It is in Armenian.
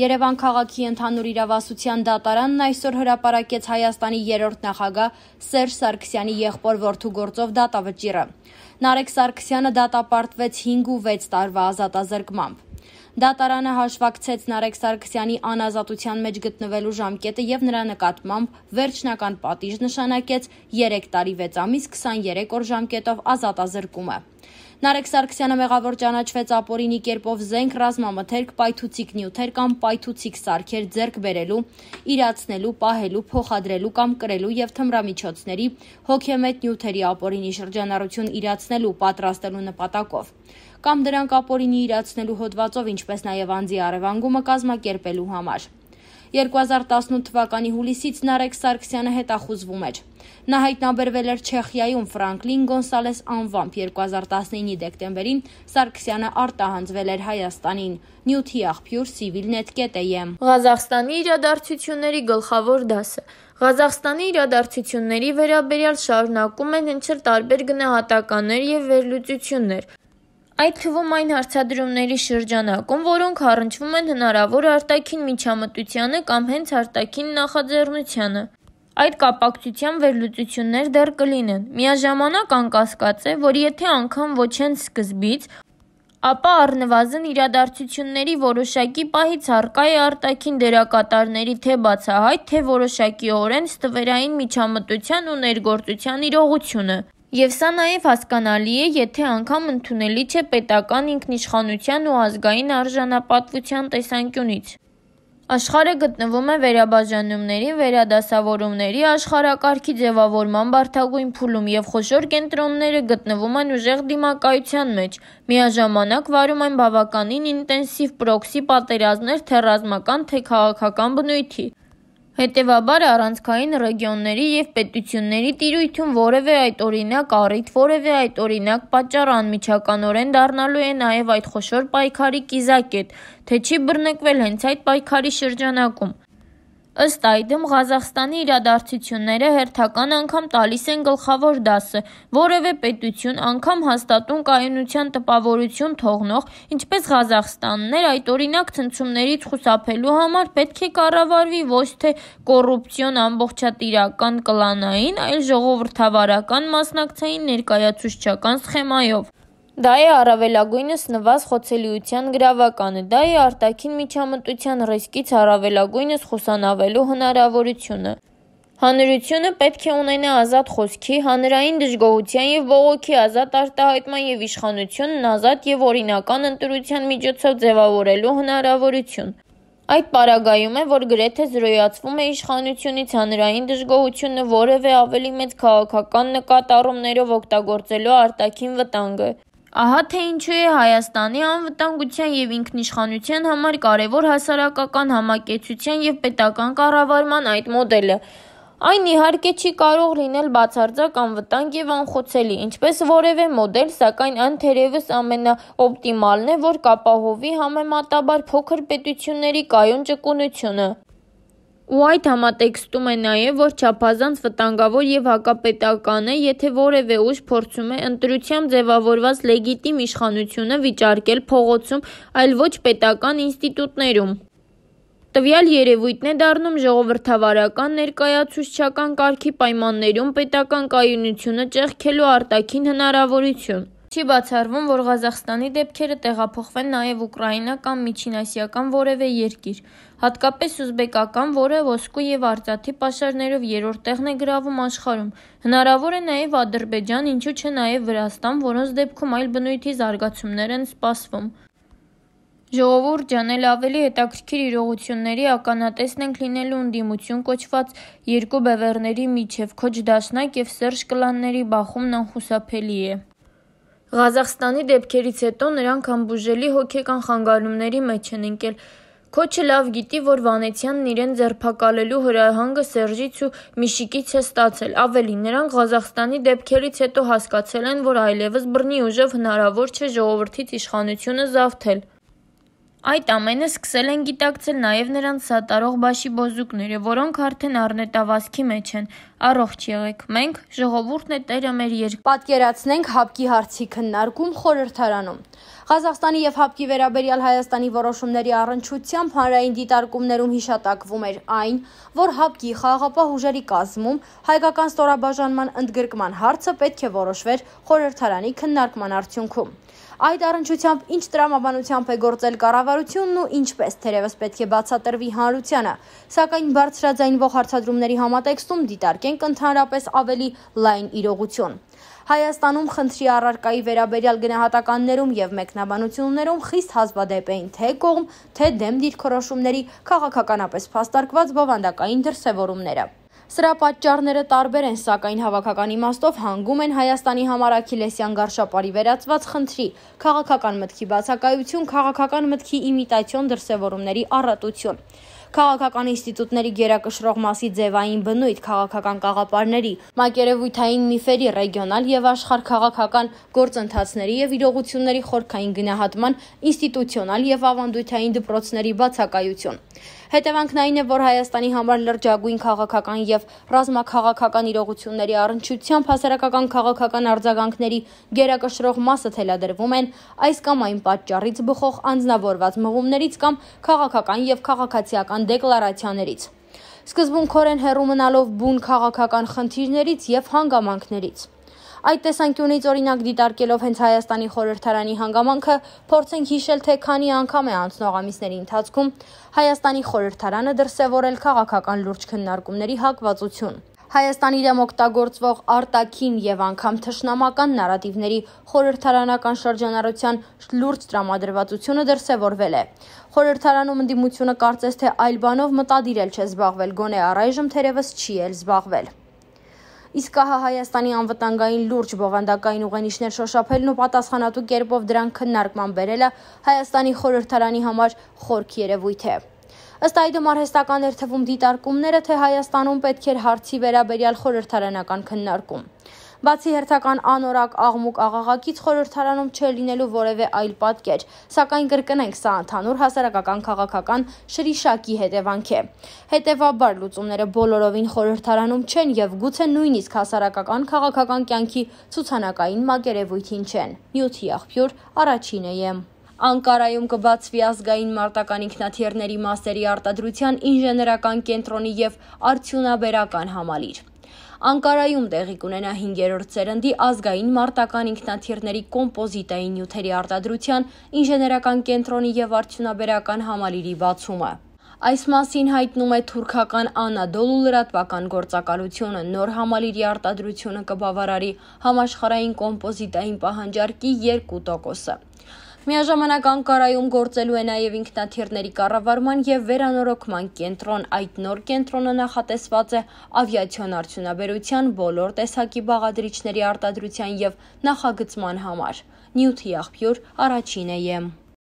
Երևան քաղաքի ընդհանուր իրավասության դատարանն այսօր հրապարակեց Հայաստանի երրորդ նախագահ Սերժ Սարգսյանի եղբոր որդու գործով դատավճիռը։ Նարեկ Սարգսյանը դատապարտվեց 5 ու 6 տարվա ազատազրկմամբ։ Դատարանը հաշվակցեց Նարեկ Սարգսյանի անազատության մեջ գտնվելու ժամկետը եւ նրա նկատմամբ վերջնական պատիժ նշանակեց 3 տարի 6 ամիս 23 օր ժամկետով ազատազրկումը։ Նարեկ Սարգսյանը մեղավոր ճանաչվեց ապօրինի կերպով զենք, ռազմամթերք, պայթուցիկ նյութեր կամ պայթուցիկ սարքեր ձեռք բերելու, իրացնելու, պահելու, փոխադրելու կամ կրելու եւ թմրամիջոցների հոգեմետ նյութերի ապօրինի շրջանառություն իրացնելու պատրաստելու նպատակով կամ դրանք ապօրինի իրացնելու հոդվածով, ինչպես նաեւ անձի արևանգումը կազմակերպելու համար։ 2018 թվականի հուլիսից Նարեկ Սարգսյանը հետախուզվում էր։ Նա հայտնաբերվել էր Չեխիայում Ֆրանկլին Գոնսալես անվամբ 2019-ի դեկտեմբերին Սարգսյանը արտահանձվել էր Հայաստանին։ Նյութի աղբյուր civilnet.am Ղազախստանի իրադարձությունների գլխավոր դասը Ղազախստանի իրադարձությունների վերաբերյալ շարունակում են հնչել տարբեր գնահատականներ եւ վերլուծություններ այդ թվում այն հարցադրումների շրջանակում, որոնք առնչվում են հնարավոր արտաքին միջամտությանը կամ հենց արտաքին նախաձեռնությանը։ Այդ կապակցությամբ վերլուծություններ դեռ կլինեն։ Միաժամանակ անկասկած է, որ եթե անգամ ոչ հենց սկզբից, ապա առնվազն իրադարձությունների որոշակի պահից առկա է արտաքին դերակատարների թե բացահայտ, թե որոշակիորեն ստվերային միջամտության ու ներգործության իրողությունը։ Եվ սա նաև հասկանալի է, եթե անգամ ընդունելի չէ պետական ինքնիշխանության ու ազգային արժանապատվության տեսանկյունից։ Աշխարհը գտնվում է վերաբաժանումների, վերադասավորումների, աշխարհակարգի ձևավորման բարդագույն փուլում եւ խոշոր կենտրոնները գտնվում են ուժեղ դիմակայության մեջ։ Միաժամանակ վարում են բավականին ինտենսիվ պրոքսի պատերազմներ թե ռազմական, թե քաղաքական բնույթի։ Հետևաբար առանցքային ռեգիոնների և պետությունների տիրույթում որևէ այդօրինակ առիթ, որևէ այդօրինակ պատճառ անմիջականորեն դառնալու է նաև այդ խոշոր պայքարի կիզակետ, թե չի բռնկվել հենց այդ պայքարի շրջանակում։ Ըստ այդմ, Ղազախստանի իրադարձությունները հերթական անգամ տալիս են գլխավոր դասը, որևէ պետություն, անգամ հաստատուն կայունության տպավորություն թողնող, ինչպես Ղազախստանն էր, այդօրինակ ցնցումներից խուսափելու համար պետք է կառավարվի ոչ թե կոռուպցիոն ամբողջատիրական կլանային, այլ ժողովրդավարական մասնակցային ներկայացուցչական սխեմայով։ Դա է առավելագույնս նվազ խոցելիության գրավականը, դա է արտաքին միջամտության ռիսկից առավելագույնս խուսանավելու հնարավորությունը։ Հանրությունը պետք է ունենա ազատ խոսքի, հանրային դժգոհության եւ ողոքի ազատ արտահայտման եւ իշխանությունն ազատ եւ օրինական ընտրության միջոցով ձևավորելու հնարավորություն։ Այդ պարագայում է, որ գրեթե զրոյացվում է իշխանությունից հանրային դժգոհությունը որևէ ավելի մեծ քաղաքական նկատառումներով օգտագործելու արտաքին վտանգը։ Ահա թե ինչու է Հայաստանի անվտանգության և ինքնիշխանության համար կարևոր հասարակական համակեցության և պետական կառավարման այդ մոդելը։ Այն իհարկե չի կարող լինել բացարձակ անվտանգ և անխոցելի, ինչպես որևէ մոդել, սակայն այն թերևս ամենաօպտիմալն է, որ կապահովի համեմատաբար փոքր պետությունների կայուն ճկունությունը։ Ու այդ համատեքստում է նաև, որ չափազանց վտանգավոր և հակապետական է, եթե որևէ ուժ փորձում է ընտրությամբ ձևավորված լեգիտիմ իշխանությունը վիճարկել փողոցում, այլ ոչ պետական ինստիտուտներում։ Տվյալ երևույթն է դառնում ժողովրդավարական ներկայացուցչական կարգի պայմաններում պետական կայունությունը ճեղքելու արտաքին հնարավորություն։ Չի բացառվում, որ Ղազախստանի դեպքերը տեղափոխվեն նաև Ուկրաինա կամ միջինասիական որևէ երկիր, հատկապես ուզբեկական, որը ոսկու և արծաթի պաշարներով երրորդ տեղն է գրավում աշխարհում, հնարավոր է նաև Ադրբեջան, ինչու չէ նաև Վրաստան, որոնց դեպքում այլ բնույթի զարգացումներ են սպասվում։ Ժողովուրդ ջան, էլ ավելի հետաքրքիր իրողությունների ականատեսն ենք լինելու ընդդիմություն կոչված երկու բևեռների միջև, Քոչ Դաշնակ և Սերժ Կլանների բախումն անխուսափելի է։ Ղազախստանի դեպքերից հետո նրանք անբուժելի հոգեկան խանգարումների մեջ են ընկել։ Քոչը լավ գիտի, որ Վանեցյանն իրեն ձերբակալելու հրահանգը Սերժից ու Միշիկից է ստացել։ Ավելին, նրանք Ղազախստանի դեպքերից հետո հասկացել են, որ այլևս բռնի ուժով հնարավոր չէ ժողովրդից իշխանությունը զավթել։ Այդ ամենը սկսել են գիտակցել նաև նրանց սատարող բաշիբոզուկները, որոնք արդեն առնետավազքի մեջ են։ Առողջ եղեք։ Մենք ժողովուրդն է Տերը մեր երկիրը։ Պատկերացնենք հապկի հարցի քննարկում խորհրդարանում։ Ղազախստանի եւ հապկի վերաբերյալ Հայաստանի որոշումների առնչությամբ հանրային դիտարկումներում հիշատակվում էր այն, որ հապկի խաղապահ ուժերի կազմում հայկական ստորաբաժանման ընդգրկման հարցը պետք է որոշվեր խորհրդարանի քննարկման արդյունքում։ Այդ առնչությամբ ինչ տրամաբանությամբ է գործել կառավարությունն ու ինչպես թերևս պետք է բացատրվի հանրությանը, սակայն բարձրաձայնվող հարցադրումների համատեքստում դիտարկել շարունակենք ընդհանրապես ավելի լայն իրողություն։ Հայաստանում խնդրի առարկայի վերաբերյալ գնահատականներում եւ մեկնաբանություններում խիստ հազվադեպ էին թե կողմ, թե դեմ դիրքորոշումների քաղաքականապես փաստարկված բովանդակային դրսևորումները։ Սրա պատճառները տարբեր են, սակայն հավաքական իմաստով հանգում են Հայաստանի համար Աքիլեսյան գարշապարի վերածված խնդրի՝ քաղաքական մտքի բացակայություն, քաղաքական մտքի իմիտացիոն դրսևորումների առատություն քաղաքական ինստիտուտների գերակշռող մասի ձևային բնույթ, քաղաքական կաղապարների, մակերևույթային միֆերի, ռեգիոնալ եւ աշխարհ քաղաքական գործընթացների եւ իրողությունների խորքային գնահատման ինստիտուցիոնալ եւ ավանդույթային դպրոցների բացակայություն։ Հետևանքն այն է, որ Հայաստանի համար լրջագույն քաղաքական եւ ռազմաքաղաքական իրողությունների առնչությամբ հասարակական քաղաքական արձագանքների գերակշռող մասը թելադրվում են այս կամ այն պատճառից բխող անznավորված մղումներից կամ քաղաքական եւ քաղաքացիական դեկլարացիաներից։ Սկզբունքորեն հեռու մնալով բուն քաղաքական խնդիրներից եւ հանգամանքներից։ Այդ տեսանկյունից օրինակ դիտարկելով հենց Հայաստանի խորհրդարանի հանգամանքը, փորձենք հիշել, թե քանի անգամ է անցնող ամիսների ընթացքում Հայաստանի խորհրդարանը դրսևորել քաղաքական լուրջ քննարկումների հակվածություն։ Հայաստանի դեմ օգտագործվող արտաքին եւ անգամ թշնամական նարատիվների խորհրդարանական շրջանառության լուրջ տրամադրվածությունը դրսևորվել է։ Խորհրդարանում ընդդիմությունը կարծես թե այլ բանով մտադիրել չէ զբաղվել, գոնե առայժմ թերևս չի էլ զբաղվել։ Իսկ ահա Հայաստանի անվտանգային լուրջ բովանդակային ուղենիշներ շոշափելն ու պատասխանատու կերպով դրանք քննարկման բերելը Հայաստանի խորհրդարանի համար խորք երևույթ է։ Ըստ այդմ արհեստական էր թվում դիտարկումները, թե Հայաստանում պետք էր հարցի վերաբերյալ խորհրդարանական քննարկում։ Բացի հերթական անորակ աղմուկ աղաղակից խորհրդարանում չէր լինելու որևէ այլ պատկեր, սակայն կրկնենք սա ընդհանուր հասարակական քաղաքական շրիշակի հետևանք է։ Հետևաբար լուծումները բոլորովին խորհրդարանում չեն եւ գուցե նույնիսկ հասարակական քաղաքական կյանքի ցուցանակային մակերևույթին չեն։ Նյութի աղբյուր առաջինը եմ։ Անկարայում կբացվի ազգային մարտական ինքնաթիռների մասերի արտադրության ինժեներական կենտրոնի եւ արդյունաբերական համալիր։ Անկարայում տեղի կունենա 5-րդ ծերնդի ազգային մարտական ինքնաթիռների կոմպոզիտային նյութերի արտադրության ինժեներական կենտրոնի եւ արդյունաբերական համալիրի բացումը։ Այս մասին հայտնում է թուրքական Անադոլու լրատվական գործակալությունը նոր համալիրի արտադրությունը կբավարարի համաշխարհային կոմպոզիտային պահանջարկի 2%-ը։ Միաժամանակ Անկարայում գործելու է նաև ինքնաթիռների կառավարման եւ վերանորոգման կենտրոն։ Այդ նոր կենտրոնը նախատեսված է ավիացիոն արդյունաբերության բոլոր տեսակի բաղադրիչների արտադրության եւ նախագծման համար։ Նյութի աղբյուր առաջինը եմ։